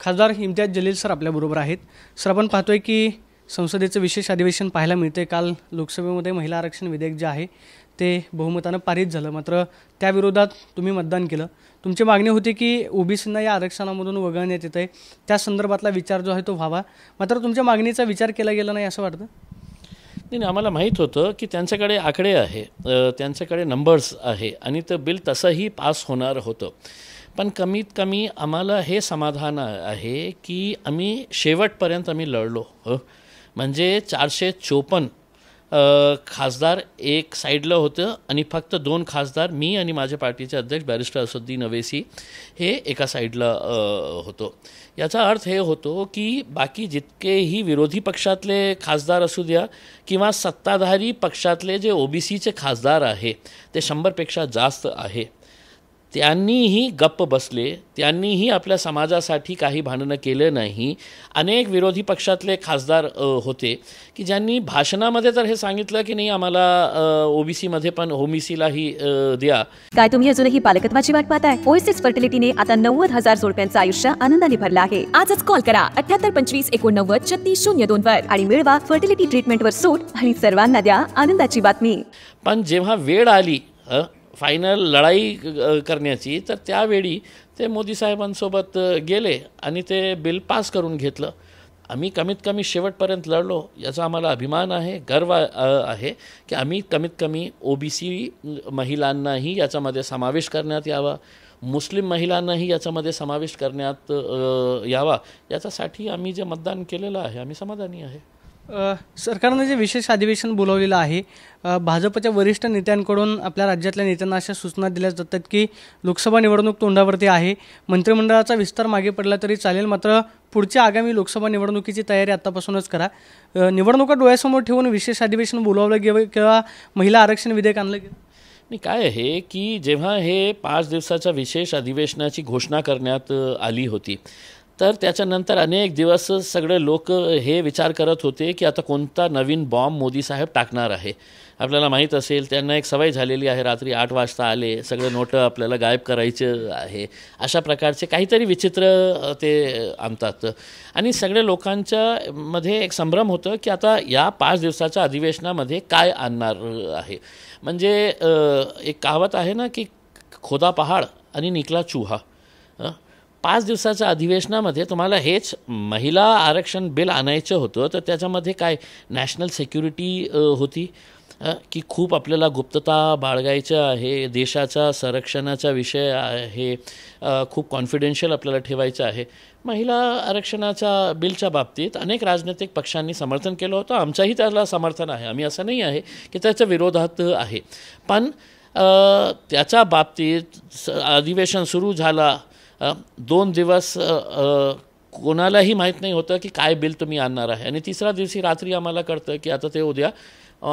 खासदार इम्तियाज जलील सर आपल्याबरोबर आहेत सर आपण पाहतोय की संसदेचं विशेष अधिवेशन पाहायला मिळते काल लोकसभेमध्ये महिला आरक्षण विधेयक जे आहे ते बहुमतानं पारित झालं मात्र त्याविरोधात तुम्ही मतदान केलं तुमची मागणी होती की ओबीसींना या आरक्षणामधून वगळण्यात येत आहे त्या संदर्भातला विचार जो आहे तो व्हावा मात्र तुमच्या मागणीचा विचार केला गेला नाही असं वाटतं नाही आम्हाला माहीत होतं की त्यांच्याकडे आकडे आहे त्यांच्याकडे नंबर्स आहे आणि ते बिल तसंही पास होणार होतं पण कमीत कमी आम्हाला हे समाधान आहे की आम्ही शेवटपर्यंत आम्ही लढलो म्हणजे चारशे चोपन्न खासदार एक साईडला होतं आणि फक्त दोन खासदार मी आणि माझ्या पार्टीचे अध्यक्ष बॅरिस्टर असुद्दीन अवेसी हे एका साईडला होतो याचा अर्थ हे होतो की बाकी जितकेही विरोधी पक्षातले खासदार असू द्या किंवा सत्ताधारी पक्षातले जे ओबीसीचे खासदार आहे ते शंभरपेक्षा जास्त आहे त्यांनीही गप्प बसले त्यांनीही आपल्या समाजासाठी काही भांडणं केलं नाही अनेक विरोधी पक्षातले खासदार होते की ज्यांनी भाषणामध्ये तर हे सांगितलं की नाही आम्हाला ओबीसीमध्ये पण ओबीसीलाही द्या काय तुम्ही अजूनही पालकत्वाची वाट पाहताय ओएसएस फर्टिलिटीने आता नव्वद हजार जोडप्यांचं आयुष्य आनंदाने भरलं आहे आजच कॉल करा अठ्याहत्तर पंचवीस एकोणनव्वद छत्तीस शून्य दोन वर आणि मिळवा फर्टिलिटी ट्रीटमेंट वर सूट आणि सर्वांना द्या आनंदाची बातमी पण जेव्हा वेळ आली फायनल लढाई करण्याची तर त्यावेळी ते मोदी साहेबांसोबत गेले आणि ते बिल पास करून घेतलं आम्ही कमीत कमी शेवटपर्यंत लढलो याचा आम्हाला अभिमान आहे गर्व आहे की आम्ही कमीत कमी ओ बी सी महिलांनाही याच्यामध्ये समावेश करण्यात यावा मुस्लिम महिलांनाही याच्यामध्ये समावेश करण्यात यावा याच्यासाठी आम्ही जे मतदान केलेलं आहे आम्ही समाधानी आहे सरकारनं जे विशेष अधिवेशन बोलावलेलं आहे भाजपच्या वरिष्ठ नेत्यांकडून आपल्या राज्यातल्या नेत्यांना अशा सूचना दिल्या जातात की लोकसभा निवडणूक तोंडावरती आहे मंत्रिमंडळाचा विस्तार मागे पडला तरी चालेल मात्र पुढच्या आगामी लोकसभा निवडणुकीची तयारी आतापासूनच करा निवडणुका डोळ्यासमोर ठेवून विशेष अधिवेशन बोलावलं गेलं किंवा महिला आरक्षण विधेयक आणलं गेलं नाही काय आहे की जेव्हा हे पाच दिवसाच्या विशेष अधिवेशनाची घोषणा करण्यात आली होती तर त्याच्यानंतर अनेक दिवस सगळे लोक हे विचार करत होते की आता कोणता नवीन बॉम्ब मोदी साहेब टाकणार आहे आपल्याला माहीत असेल त्यांना एक सवय झालेली आहे रात्री आठ वाजता आले सगळे नोटं आपल्याला गायब करायचे आहे अशा प्रकारचे काहीतरी विचित्र ते आणतात आणि सगळ्या लोकांच्या मध्ये एक संभ्रम होतं की आता या पाच दिवसाच्या अधिवेशनामध्ये काय आणणार आहे म्हणजे एक कहावत आहे ना की खोदा पहाड आणि निकला चुहा पाच दिवसाच्या अधिवेशनामध्ये तुम्हाला हेच महिला आरक्षण बिल आणायचं होतं तर त्याच्यामध्ये काय नॅशनल सेक्युरिटी होती की खूप आपल्याला गुप्तता बाळगायचं आहे देशाचा संरक्षणाचा विषय आहे खूप कॉन्फिडेन्शियल आपल्याला ठेवायचं आहे महिला आरक्षणाच्या बिलच्या बाबतीत अनेक राजनैतिक पक्षांनी समर्थन केलं होतं आमचंही त्याला समर्थन आहे आम्ही असं नाही आहे की त्याच्या विरोधात आहे पण त्याच्या बाबतीत अधिवेशन सुरू झाला दोन दिवस कोणालाही माहीत नाही होतं की काय बिल तुम्ही आणणार आहे आणि तिसऱ्या दिवशी रात्री आम्हाला कळतं की आता ते उद्या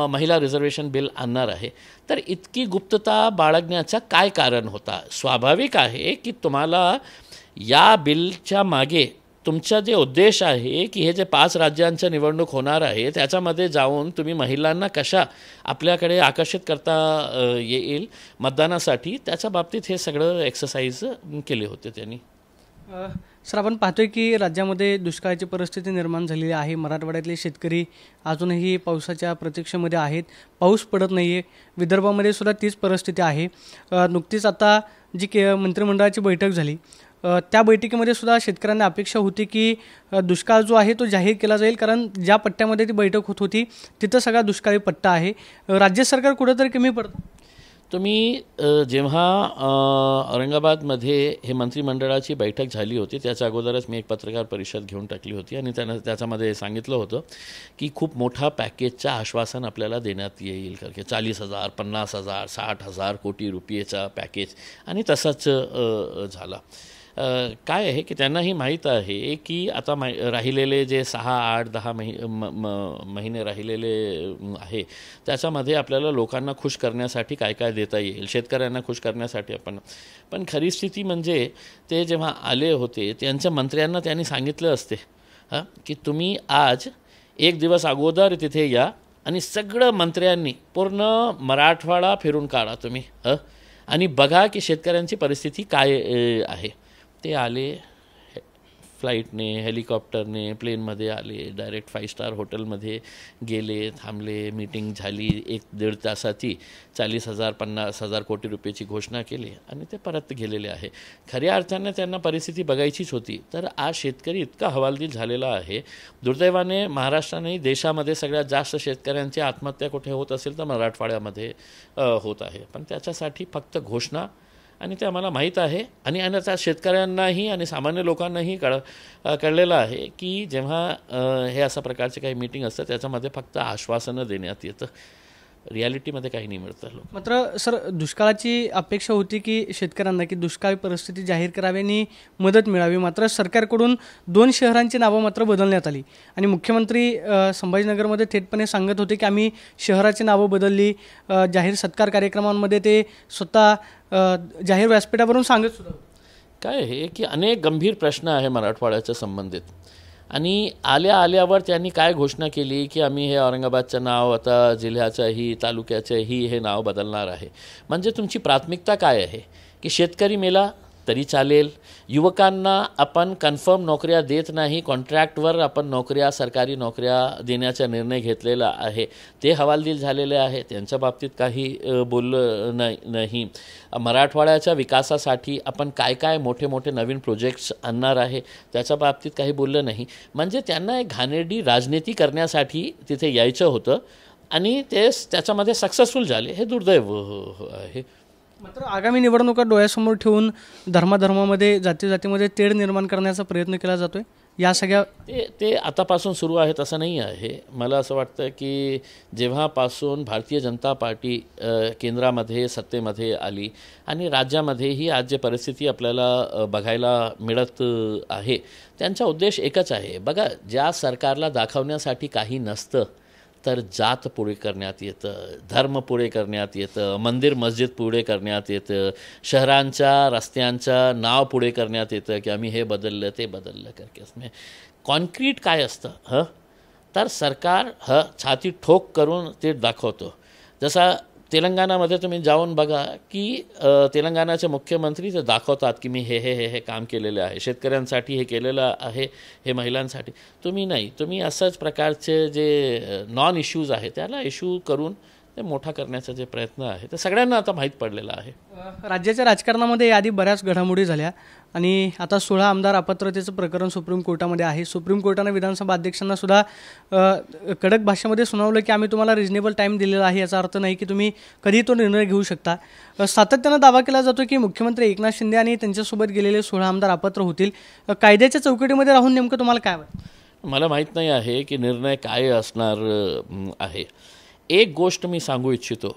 महिला रिझर्वेशन बिल आणणार आहे तर इतकी गुप्तता बाळगण्याचं काय कारण होता स्वाभाविक आहे की तुम्हाला या बिलच्या मागे तुमचा जे उद्देश आहे की हे जे पाच राज्यांच्या निवडणूक होणार आहे त्याच्यामध्ये जाऊन तुम्ही महिलांना कशा आपल्याकडे आकर्षित करता येईल मतदानासाठी त्याच्या बाबतीत हे सगळं एक्सरसाइज केले होते त्यांनी सर आपण पाहतोय की राज्यामध्ये दुष्काळाची परिस्थिती निर्माण झालेली आहे मराठवाड्यातले शेतकरी अजूनही पावसाच्या प्रतीक्षेमध्ये आहेत पाऊस पडत नाही आहे विदर्भामध्ये सुद्धा तीच परिस्थिती आहे नुकतीच आता जी के मंत्रिमंडळाची बैठक झाली त्या बैठकीमध्ये सुद्धा शेतकऱ्यांना अपेक्षा होती की दुष्काळ जो आहे तो जाहीर केला जाईल कारण ज्या पट्ट्यामध्ये ती बैठक होत होती तिथं सगळा दुष्काळी पट्टा आहे राज्य सरकार कुठंतरी कमी पडतं तुम्ही जेव्हा औरंगाबादमध्ये हे मंत्रिमंडळाची बैठक झाली होती त्याच्या अगोदरच मी एक पत्रकार परिषद घेऊन टाकली होती आणि त्यानं त्याच्यामध्ये सांगितलं होतं की खूप मोठा पॅकेजचा आश्वासन आपल्याला देण्यात येईल कारण चाळीस हजार पन्नास हजार साठ हजार कोटी रुपयेचा पॅकेज आणि तसाच झाला काय आहे की त्यांना ही माहीत आहे की आता मा राहिलेले जे सहा आठ दहा महि महिने राहिलेले आहे त्याच्यामध्ये आपल्याला लोकांना खुश करण्यासाठी काय काय देता येईल शेतकऱ्यांना खुश करण्यासाठी आपण पण खरी स्थिती म्हणजे ते जेव्हा आले होते त्यांच्या मंत्र्यांना त्यांनी सांगितलं असते हां की तुम्ही आज एक दिवस अगोदर तिथे या आणि सगळं मंत्र्यांनी पूर्ण मराठवाडा फिरून काढा तुम्ही आणि बघा की शेतकऱ्यांची परिस्थिती काय आहे ते आले फ्लाईटने हेलिकॉप्टरने प्लेनमध्ये आले डायरेक्ट फाईव्ह स्टार हॉटेलमध्ये गेले थांबले मीटिंग झाली एक दीड तासाची चाळीस हजार पन्नास हजार कोटी रुपयाची घोषणा केली आणि ते परत गेलेले आहे खऱ्या अर्थाने त्यांना परिस्थिती बघायचीच होती तर आज शेतकरी इतका हवालदिल झालेला आहे दुर्दैवाने महाराष्ट्राने देशामध्ये सगळ्यात जास्त शेतकऱ्यांची आत्महत्या कुठे होत असेल तर मराठवाड्यामध्ये होत आहे पण त्याच्यासाठी फक्त घोषणा आणि ते आम्हाला माहीत आहे आणि आणि त्या शेतकऱ्यांनाही आणि सामान्य लोकांनाही कळ कळलेलं आहे की जेव्हा हे अशा प्रकारचे काही मीटिंग असतं त्याच्यामध्ये फक्त आश्वासनं देण्यात येतं रियालिटीमध्ये काही नाही मिळतं मात्र सर दुष्काळाची अपेक्षा होती की शेतकऱ्यांना की दुष्काळी परिस्थिती जाहीर करावी आणि मदत मिळावी मात्र सरकारकडून दोन शहरांची नावं मात्र बदलण्यात आली आणि मुख्यमंत्री संभाजीनगरमध्ये थेटपणे सांगत होते की आम्ही शहराची नावं बदलली जाहीर सत्कार कार्यक्रमांमध्ये ते स्वतः जाहीर व्यासपीठावरून सांगत सुद्धा काय हे की अनेक गंभीर प्रश्न आहे मराठवाड्याच्या संबंधित आणि आल्या आल्यावर त्यांनी काय घोषणा केली की आम्ही हे औरंगाबादचं नाव आता जिल्ह्याचंही तालुक्याचंही हे नाव बदलणार आहे म्हणजे तुमची प्राथमिकता काय आहे की शेतकरी मेला तरी चालेल युवकांना आपण कन्फर्म नोकऱ्या देत नाही कॉन्ट्रॅक्टवर आपण नोकऱ्या सरकारी नोकऱ्या देण्याचा निर्णय घेतलेला आहे ते हवालदिल झालेले आहे त्यांच्या बाबतीत काही बोललं नाही नाही मराठवाड्याच्या विकासासाठी आपण काय काय मोठे मोठे नवीन प्रोजेक्ट्स आणणार आहे त्याच्या बाबतीत काही बोललं नाही म्हणजे त्यांना एक घाणेरडी राजनीती करण्यासाठी तिथे यायचं होतं आणि ते त्याच्यामध्ये सक्सेसफुल झाले हे दुर्दैव आहे मात्र आगामी निवडणुका डोळ्यासमोर ठेवून धर्माधर्मामध्ये जाती जातीमध्ये तेढ निर्माण करण्याचा प्रयत्न केला जातोय या सगळ्या ते ते आतापासून सुरू आहेत असं नाही आहे मला असं वाटतं की जेव्हापासून भारतीय जनता पार्टी केंद्रामध्ये सत्तेमध्ये आली आणि राज्यामध्ये ही आज जे परिस्थिती आपल्याला बघायला मिळत आहे त्यांचा उद्देश एकच आहे बघा ज्या सरकारला दाखवण्यासाठी काही नसतं तर जात पुढे करण्यात येतं धर्म पुढे करण्यात येतं मंदिर मस्जिद पुढे करण्यात येतं शहरांच्या रस्त्यांच्या नाव पुढे करण्यात येतं की आम्ही हे बदललं ते बदललं करके कॉन्क्रीट काय असतं हं तर सरकार ह छाती ठोक करून ते दाखवतो जसा तेलंगणामध्ये तुम्ही जाऊन बघा की तेलंगणाचे मुख्यमंत्री ते दाखवतात की मी हे हे हे हे काम केलेलं आहे शेतकऱ्यांसाठी हे केलेलं आहे हे महिलांसाठी तुम्ही नाही तुम्ही असंच प्रकारचे जे नॉन इश्यूज आहे त्याला इश्यू करून ते मोठा करण्याचा जे प्रयत्न आहे ते सगळ्यांना आता माहीत पडलेला आहे राज्याच्या राजकारणामध्ये याआधी बऱ्याच घडामोडी झाल्या आणि आता सोळा आमदार अपात्रतेचं प्रकरण सुप्रीम कोर्टामध्ये आहे सुप्रीम कोर्टानं विधानसभा अध्यक्षांना सुद्धा कडक भाषेमध्ये सुनावलं की आम्ही तुम्हाला रिजनेबल टाईम दिलेला आहे याचा अर्थ नाही की तुम्ही कधी तो निर्णय घेऊ शकता सातत्यानं दावा केला जातो की मुख्यमंत्री एकनाथ शिंदे आणि त्यांच्यासोबत गेलेले सोळा आमदार अपात्र होतील कायद्याच्या चौकटीमध्ये राहून नेमकं तुम्हाला काय मला माहीत नाही आहे की निर्णय काय असणार आहे एक गोष्ट मी सांगू इच्छितो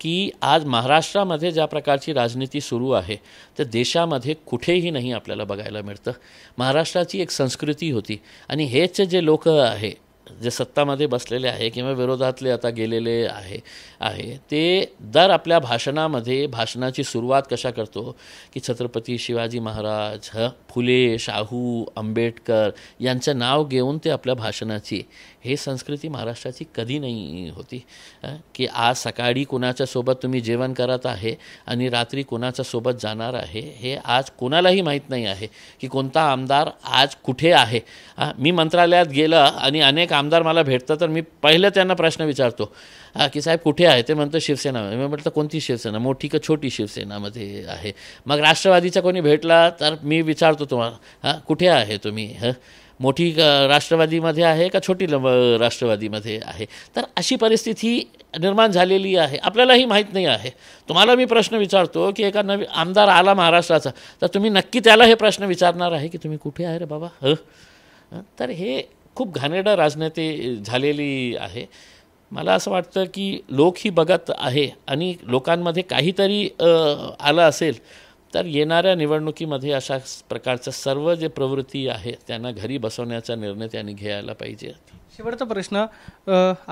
की आज महाराष्ट्रामध्ये ज्या प्रकारची राजनीती सुरू आहे तर देशामध्ये कुठेही नाही आपल्याला बघायला मिळतं महाराष्ट्राची एक संस्कृती होती आणि हेच जे लोक आहे जे सत्तामध्ये बसलेले आहे किंवा विरोधातले आता गेलेले आहे आहे ते दर आपल्या भाषणामध्ये भाषणाची सुरुवात कशा करतो की छत्रपती शिवाजी महाराज फुले शाहू आंबेडकर यांचं नाव घेऊन ते आपल्या भाषणाची हे संस्कृती महाराष्ट्राची कधी नाही होती की आज सकाळी कुणाच्यासोबत सोबत तुम्ही जेवण करत आहे आणि रात्री कुणाच्या सोबत जाणार आहे हे आज कोणालाही माहीत नाही आहे की कोणता आमदार आज कुठे आहे मी मंत्रालयात गेलं आणि अनेक आमदार मला भेटतं तर मी पहिलं त्यांना प्रश्न विचारतो की साहेब कुठे आहे ते म्हणतं शिवसेना मी म्हटलं कोणती शिवसेना मोठी का छोटी शिवसेनामध्ये आहे मग राष्ट्रवादीचा कोणी भेटला तर मी विचारतो तुम्हाला हां कुठे आहे तुम्ही हं मोठी राष्ट्रवादीमध्ये आहे का छोटी राष्ट्रवादीमध्ये आहे तर अशी परिस्थिती निर्माण झालेली आहे आपल्यालाही माहीत नाही आहे तुम्हाला मी प्रश्न विचारतो की एका नवी आमदार आला महाराष्ट्राचा तर तुम्ही नक्की त्याला हे प्रश्न विचारणार आहे की तुम्ही कुठे आहे रे बाबा ह तर हे खूप घाणेरडं राजनेते झालेली आहे मला असं वाटतं की लोक ही बघत आहे आणि लोकांमध्ये काहीतरी आलं असेल तर येणाऱ्या निवडणुकीमध्ये अशा प्रकारचं सर्व जे प्रवृत्ती आहे त्यांना घरी बसवण्याचा निर्णय त्यांनी घ्यायला पाहिजे शेवटचा प्रश्न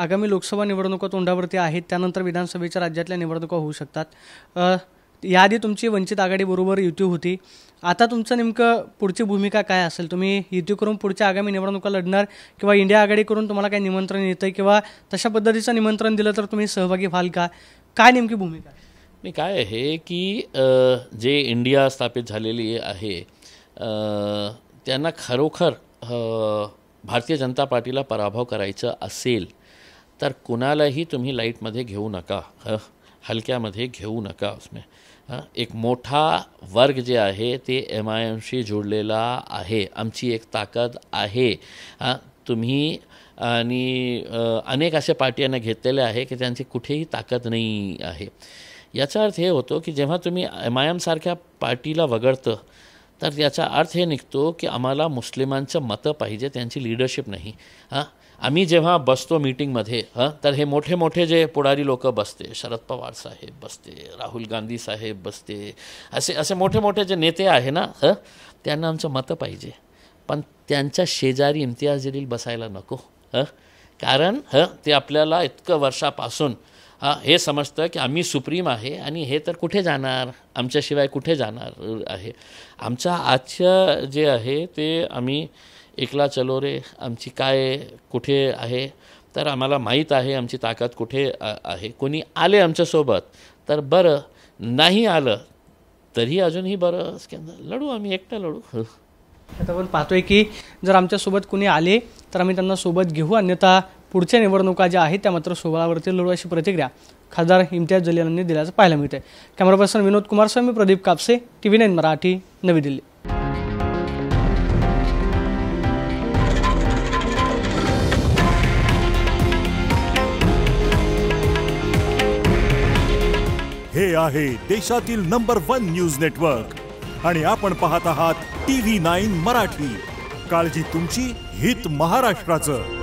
आगामी लोकसभा निवडणुका तोंडावरती आहेत त्यानंतर विधानसभेच्या राज्यातल्या निवडणुका होऊ शकतात याआधी तुमची वंचित आघाडीबरोबर युती होती आता तुमचं नेमकं पुढची भूमिका काय असेल तुम्ही युती करून पुढच्या आगामी निवडणुका लढणार किंवा इंडिया आघाडी करून तुम्हाला काय निमंत्रण येतं किंवा तशा पद्धतीचं निमंत्रण दिलं तर तुम्ही सहभागी व्हाल का काय नेमकी भूमिका नाही काय आहे की जे इंडिया स्थापित झालेली आहे त्यांना खरोखर भारतीय जनता पार्टीला पराभव करायचा असेल तर कुणालाही तुम्ही लाईटमध्ये घेऊ नका हलक्यामध्ये घेऊ नका उसमे एक मोठा वर्ग जे आहे ते एम आय एमशी जोडलेला आहे आमची एक ताकद आहे तुम्ही आणि अनेक अशा पार्ट्यांना घेतलेले आहे की त्यांची कुठेही ताकद नाही आहे याचा अर्थ हे होतो की जेव्हा तुम्ही एम आय एमसारख्या पार्टीला वगळतं तर याचा अर्थ हे निघतो की आम्हाला मुस्लिमांचं मतं पाहिजे त्यांची लिडरशिप नाही हां आम्ही जेव्हा बसतो मीटिंगमध्ये हां तर हे मोठे मोठे जे पुढारी लोक बसते शरद पवार साहेब बसते राहुल गांधी साहेब बसते असे असे मोठे मोठे जे नेते आहे ना हं त्यांना आमचं मतं पाहिजे पण त्यांच्या शेजारी इम्तियाज जलील बसायला नको हं कारण हं ते आपल्याला इतकं वर्षापासून हे समजतं की आम्ही सुप्रीम आहे आणि हे तर कुठे जाणार आमच्याशिवाय कुठे जाणार आहे आमच्या आजच्या जे आहे ते आम्ही एकला चलो रे आमची काय कुठे आहे तर आम्हाला माहीत आहे आमची ताकद कुठे आहे कोणी आले आमच्यासोबत तर बरं नाही आलं तरी अजूनही बरं लढू आम्ही एकटा लढू आता आपण पाहतोय की जर आमच्यासोबत कोणी आले तर आम्ही त्यांना सोबत घेऊ अन्यथा पुढच्या निवडणुका ज्या आहेत त्या मात्र सोबळावरती लढू अशी प्रतिक्रिया खासदार इम्तियाज जलील यांनी दिल्याचं पाहायला मिळतंय camera person Vinod Kumar Swami Pradeep Kapse T V nine Marathi Navi Delhi हे आहे देशातील नंबर वन न्यूज नेटवर्क आणि आपण पाहत आहात टी व्ही नाईन मराठी काळजी तुमची हित महाराष्ट्राचं